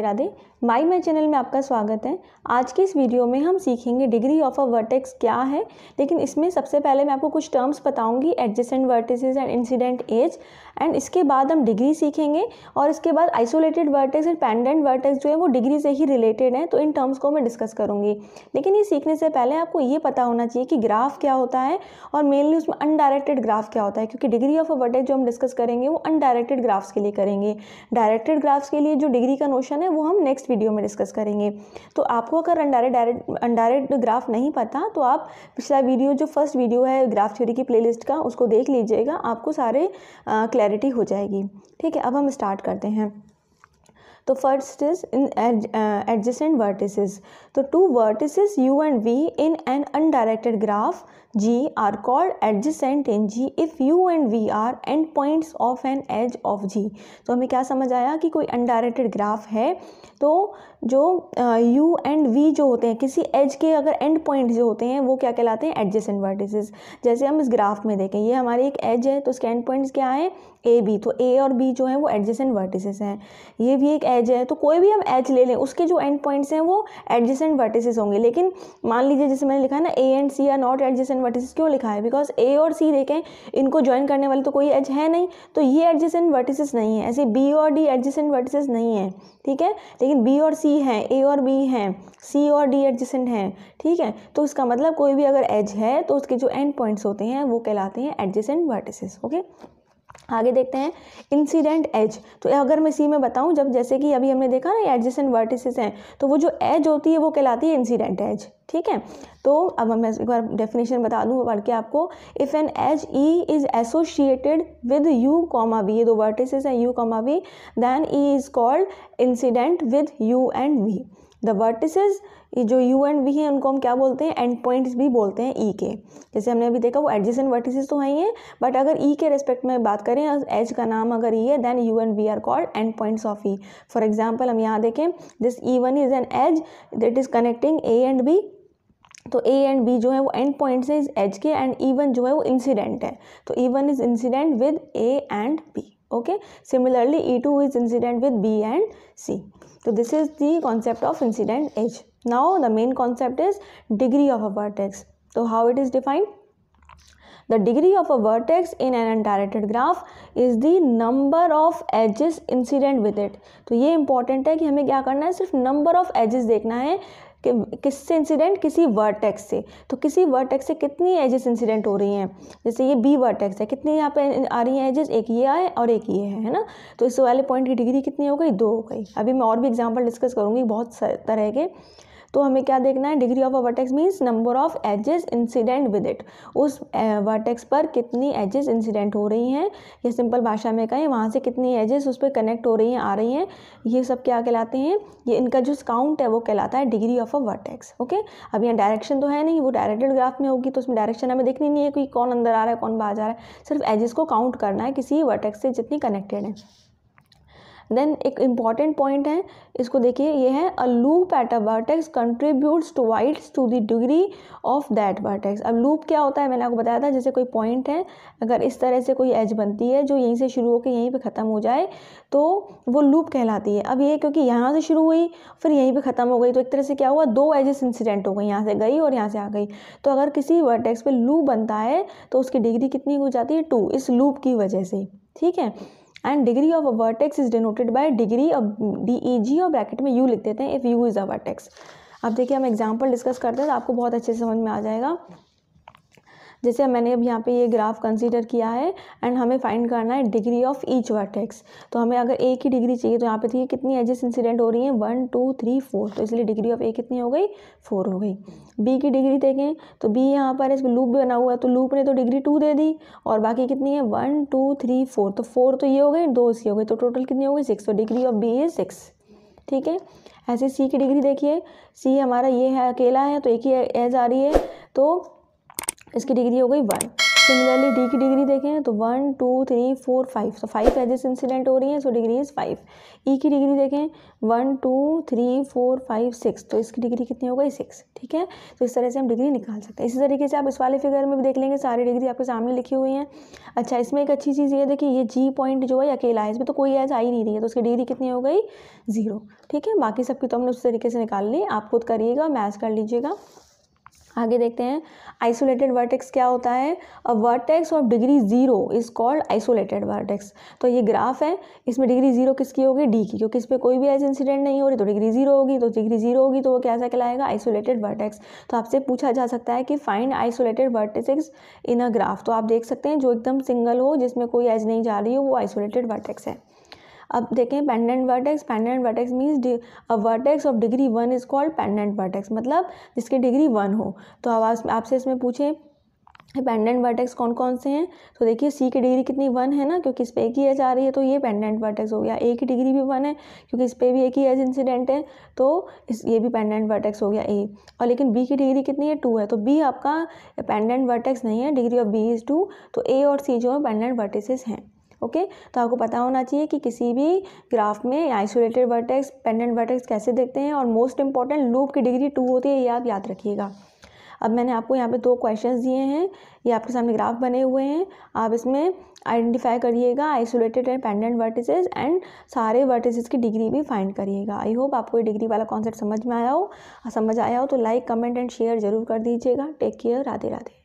Radhe Radhe my my channel में आपका स्वागत है आज की इस वीडियो में हम सीखेंगे डिग्री ऑफ अ वर्टेक्स क्या है लेकिन इसमें सबसे पहले मैं आपको कुछ टर्म्स बताऊंगी adjacent vertices and incident edge and इसके बाद हम डिग्री सीखेंगे और इसके बाद isolated vertex and pendant vertex जो है वो डिग्री से ही रिलेटेड हैं तो इन टर्म्स को मैं डिस्कस करूँगी लेकिन ये सीखने से पहले आपको ये पता होना चाहिए कि ग्राफ क्या होता है और मेनली उसमें अनडायरेक्टेड ग्राफ क्या होता है क्योंकि डिग्री ऑफ अ वर्टेक्स जो हम डिस्कस करेंगे वो अनडायरेक्टेड ग्राफ्स के लिए करेंगे डायरेक्टेड ग्राफ्स के लिए जो डिग्री का नोशन है वो हम नेक्स्ट वीडियो में डिस्कस करेंगे तो आपको अगर अनडायरेक्ट डायरेक्ट अनडायरेक्ट ग्राफ नहीं पता तो आप पिछला वीडियो जो फर्स्ट वीडियो है ग्राफ थ्योरी की प्लेलिस्ट का उसको देख लीजिएगा आपको सारे क्लैरिटी हो जाएगी ठीक है अब हम स्टार्ट करते हैं तो first is in adjacent vertices तो two vertices u and v in an undirected graph G are called adjacent in G if u and v are end point of an edge of G तो हमें क्या समझ आया कि कोई undirected graph है तो जो यू एंड वी जो होते हैं किसी एज के अगर एंड पॉइंट जो होते हैं वो क्या कहलाते हैं एडजेसेंट वर्टिसेस जैसे हम इस ग्राफ में देखें ये हमारी एक एज है तो उसके एंड पॉइंट्स क्या हैं ए बी तो ए और बी जो है वो एडजेसेंट वर्टिसेस हैं ये भी एक एज है तो कोई भी हम एज ले लें उसके जो एंड पॉइंट्स हैं वो एडजेसेंट वर्टिसेस होंगे लेकिन मान लीजिए जैसे मैंने लिखा है ना A and C are not adjacent vertices क्यों लिखा है बिकॉज ए और सी देखें इनको ज्वाइन करने वाली तो कोई एज है नहीं तो ये एडजेसेंट वर्टिसेस नहीं है ऐसे बी और डी एडजेसेंट वर्टिसेस नहीं है ठीक है लेकिन बी और सी हैं ए और बी हैं सी और डी एडजेसेंट हैं ठीक है तो इसका मतलब कोई भी अगर एज है तो उसके जो एंड पॉइंट्स होते हैं वो कहलाते हैं एडजेसेंट वर्टिसेस ओके आगे देखते हैं इंसिडेंट एज तो अगर मैं सी में बताऊं जब जैसे कि अभी हमने देखा ना एडजेसेंट वर्टिसेस हैं तो वो जो एज होती है वो कहलाती है इंसिडेंट एज ठीक है तो अब मैं एक बार डेफिनेशन बता दूँ पढ़ के आपको if an edge E is associated with u comma v ये दो वर्टिसेस हैं u comma v then E is called incident with u and v the vertices जो यू एंड वी है उनको हम क्या बोलते हैं एंड पॉइंट्स भी बोलते हैं ई e के जैसे हमने अभी देखा वो एंड वर्टिसेस तो हैं ही बट अगर ई e के रेस्पेक्ट में बात करें एज का नाम अगर ई e है then u and v are called end points of E for example हम यहाँ देखें this E one is an edge that is connecting A and B तो ए एंड बी जो है वो एंड पॉइंट्स है इस एज के एंड ई वन जो है वो इंसिडेंट है तो E one is incident with A and B okay similarly e2 is incident with b and c so this is the concept of incident edge now the main concept is degree of a vertex so how it is defined the degree of a vertex in an undirected graph is the number of edges incident with it तो ये important है कि हमें क्या करना है सिर्फ number of edges देखना है कि किससे इंसिडेंट किसी वर्टेक्स से तो किसी वर्टेक्स से कितनी एजेस इंसिडेंट हो रही हैं जैसे ये बी वर्टेक्स है कितनी यहाँ पे आ रही हैं एजेस एक ये आए और एक ये है है ना तो इस वाले पॉइंट की डिग्री कितनी हो गई दो हो गई अभी मैं और भी एग्जाम्पल डिस्कस करूँगी बहुत तरह के तो हमें क्या देखना है degree of a vertex means number of edges incident with it उस वर्टेक्स पर कितनी एजेस इंसिडेंट हो रही हैं या सिंपल भाषा में कहें वहाँ से कितनी एजेस उस पर कनेक्ट हो रही हैं आ रही हैं ये सब क्या कहलाते हैं ये इनका जो काउंट है वो कहलाता है degree of a vertex okay अब यहाँ डायरेक्शन तो है नहीं वो डायरेक्टेड ग्राफ में होगी तो उसमें डायरेक्शन हमें देखनी नहीं है कि कौन अंदर आ रहा है कौन बाहर जा रहा है सिर्फ एजेस को काउंट करना है किसी वर्टेक्स से जितनी कनेक्टेड है देन एक इम्पॉर्टेंट पॉइंट है इसको देखिए ये है a loop at a vertex contributes twice to the degree of that vertex अब लूप क्या होता है मैंने आपको बताया था जैसे कोई पॉइंट है अगर इस तरह से कोई एज बनती है जो यहीं से शुरू होकर यहीं पर ख़त्म हो जाए तो वो लूप कहलाती है अब ये क्योंकि यहाँ से शुरू हुई फिर यहीं पर ख़त्म हो गई तो एक तरह से क्या हुआ दो एजेस इंसिडेंट हो गई यहाँ से गई और यहाँ से आ गई तो अगर किसी वर्टेक्स पर लूप बनता है तो उसकी डिग्री कितनी हो जाती है टू इस लूप की वजह से ठीक है and degree of a vertex is denoted by degree of D E G और ब्रैकेट में यू लिख देते हैं if u is a vertex अब देखिए हम एग्जाम्पल डिस्कस करते हैं तो आपको बहुत अच्छे से समझ में आ जाएगा जैसे मैंने अब यहाँ पे ये ग्राफ कंसीडर किया है एंड हमें फाइंड करना है डिग्री ऑफ ईच वर्टेक्स तो हमें अगर ए की डिग्री चाहिए तो यहाँ पे देखिए कितनी एजेस इंसिडेंट हो रही हैं वन टू थ्री फोर तो इसलिए डिग्री ऑफ ए कितनी हो गई फोर हो गई बी की डिग्री देखें तो बी यहाँ पर इसमें लूप भी बना हुआ है तो लूप ने तो डिग्री टू दे दी और बाकी कितनी है वन टू थ्री फोर तो फोर तो ये हो गई दो सी हो गई तो टोटल कितनी हो गई सिक्स तो degree of B is six ठीक है ऐसे सी की डिग्री देखिए सी हमारा ये है अकेला है तो एक ही एज आ रही है तो इसकी डिग्री हो गई वन सिमिलरली डी की डिग्री देखें तो one two three four five तो फाइव एजेस इंसिडेंट हो रही हैं so degree is five E की डिग्री देखें one two three four five six तो इसकी डिग्री कितनी हो गई सिक्स ठीक है तो इस तरह से हम डिग्री निकाल सकते हैं इसी तरीके से आप इस वाले फिगर में भी देख लेंगे सारी डिग्री आपके सामने लिखी हुई हैं अच्छा इसमें एक अच्छी चीज़ ये देखिए ये जी पॉइंट जो है अकेला है इसमें तो कोई एज आई नहीं रही है तो उसकी डिग्री कितनी हो गई ज़ीरो ठीक है बाकी सबकी तो हमने उस तरीके से निकाल ली आप खुद करिएगा मैथ कर लीजिएगा आगे देखते हैं आइसोलेटेड वर्टेक्स क्या होता है a vertex of degree zero is called isolated vertex तो ये ग्राफ है इसमें डिग्री जीरो किसकी होगी डी की क्योंकि इस पर कोई भी ऐसे इंसिडेंट नहीं हो रही तो डिग्री जीरो होगी तो डिग्री जीरो होगी तो वो कैसा कहलाएगा आइसोलेटेड वर्टेक्स तो आपसे पूछा जा सकता है कि find isolated vertex in a graph तो आप देख सकते हैं जो एकदम सिंगल हो जिसमें कोई एज नहीं जा रही हो वो आइसोलेटेड वर्टेक्स है अब देखें pendant vertex pendant vertex means vertex of degree one is called pendant vertex मतलब जिसकी डिग्री वन हो तो अब आपसे इसमें पूछें पेंडेंट वर्टेक्स कौन कौन से हैं तो देखिए सी की डिग्री कितनी वन है ना क्योंकि इस पर एक ही एज आ रही है तो ये पेंडेंट वर्टेक्स हो गया ए की डिग्री भी वन है क्योंकि इस पर भी एक ही एज इंसिडेंट है तो इस ये भी पेंडेंट वर्टेक्स हो गया ए और लेकिन बी की डिग्री कितनी है टू है तो बी आपका पेंडेंट वर्टेक्स नहीं है degree of B is two तो ए और सी जो है पेंडेंट वर्टेसेस हैं ओके तो आपको पता होना चाहिए कि किसी भी ग्राफ में आइसोलेटेड वर्टेक्स पेंडेंट वर्टेक्स कैसे देखते हैं और मोस्ट इंपॉर्टेंट लूप की डिग्री टू होती है ये आप याद रखिएगा अब मैंने आपको यहाँ पे दो क्वेश्चंस दिए हैं ये आपके सामने ग्राफ बने हुए हैं आप इसमें आइडेंटिफाई करिएगा isolated and pendant vertices and सारे वर्टिसेस की डिग्री भी फाइंड करिएगा आई होप आपको ये डिग्री वाला कॉन्सेप्ट समझ में आया हो समझ आया हो तो लाइक कमेंट एंड शेयर जरूर कर दीजिएगा टेक केयर राधे राधे